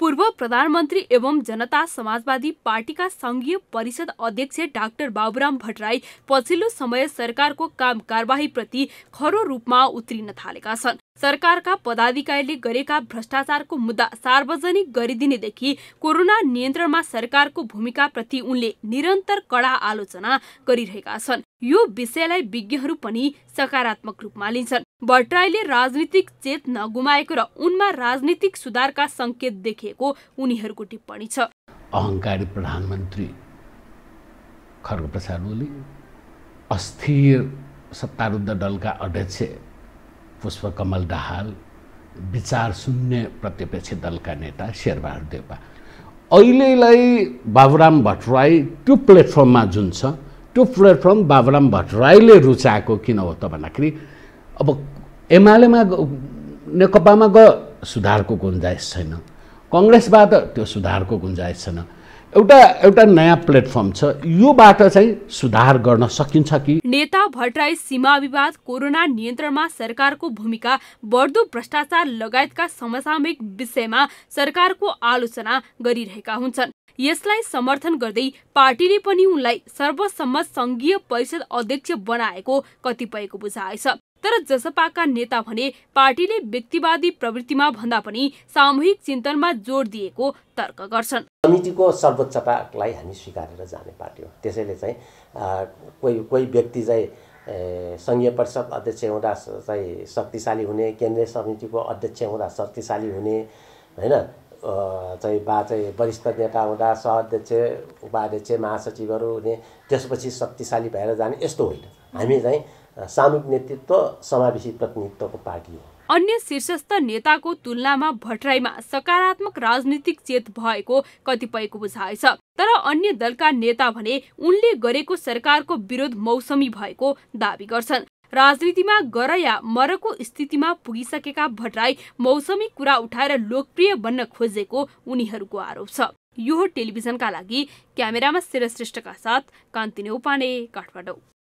पूर्व प्रधानमन्त्री एवं जनता समाजवादी पार्टीका संघीय परिषद अध्यक्ष डाक्टर बाबुराम भट्टराई पछिल्लो समय सरकारको काम कारवाहीप्रति खरो रूपमा उत्रिन थालेका छन् सरकारका पदाधिकारीले गरेका भ्रष्टाचारको मुद्दा सार्वजनिक गरिदिनेदेखि कोरोना नियन्त्रणमा सरकारको भूमिकाप्रति उनले निरन्तर कडा आलोचना गरिरहेका छन् यो विषयलाई विज्ञहरू पनि सकारात्मक रूपमा लिन्छन् भट्टराईले राजनीतिक चेत नगुमाएको र उनमा राजनीतिक सुधारका सङ्केत देखिएको उनीहरूको टिप्पणी छ अहङ्कारी प्रधानमन्त्री खर्ग प्रसाद ओली अस्थिर सत्तारूढ दलका अध्यक्ष पुष्पकमल दाहाल विचार शून्य प्रत्यपेक्ष दलका नेता शेरबहादुर देवा अहिलेलाई बाबुराम भट्टराई त्यो प्लेटफर्ममा जुन छ त्यो प्लेटफर्म बाबुराम भट्टराईले रुचाएको किन हो त भन्दाखेरि अब एमालेमा नेकपामा गयो सुधारको गुन्जाइस छैन कङ्ग्रेसबाट त्यो सुधारको गुन्जाइस छैन एउटा एउटा नयाँ प्लेटफर्म छ योबाट चाहिँ सुधार गर्न सकिन्छ कि नेता भट्टराई सीमा विवाद कोरोना नियन्त्रणमा सरकारको भूमिका बढ्दो भ्रष्टाचार लगायतका समसामयिक विषयमा सरकारको आलोचना गरिरहेका हुन्छन् यसलाई समर्थन गर्दै पार्टीले पनि उनलाई सर्वसम्मत सङ्घीय परिषद अध्यक्ष बनाएको कतिपयको बुझाइ छ तर जसपाका नेता भने पार्टीले व्यक्तिवादी प्रवृत्तिमा भन्दा पनि सामूहिक चिन्तनमा जोड दिएको तर्क गर्छन् समितिको सर्वोच्चतालाई हामी स्वीकारेर जाने पार्टी हो त्यसैले चाहिँ कोही कोही व्यक्ति चाहिँ सङ्घीय परिषद अध्यक्ष हुँदा चाहिँ शक्तिशाली हुने केन्द्रीय समितिको अध्यक्ष हुँदा शक्तिशाली हुने होइन चाहिँ बा चाहिँ वरिष्ठ नेता हुँदा सहअध्यक्ष उपाध्यक्ष महासचिवहरू हुने त्यसपछि शक्तिशाली भएर जाने यस्तो होइन हामी चाहिँ सामूहिक नेतृत्व समावेशी प्रतिनिधित्वको पार्टी हो अन्य शीर्षस्थ नेताको तुलनामा भट्टराईमा सकारात्मक राजनीतिक चेत भएको कतिपयको बुझाइ छ तर अन्य दलका नेता भने उनले गरेको सरकारको विरोध मौसमी भएको दावी गर्छन् राजनीतिमा गर या मरको स्थितिमा पुगिसकेका भट्टराई मौसमी कुरा उठाएर लोकप्रिय बन्न खोजेको उनीहरूको आरोप छ यो टेलिभिजनका लागि क्यामेरामा श्रेष्ठका साथ कान्ति नेउपाने काठमाडौँ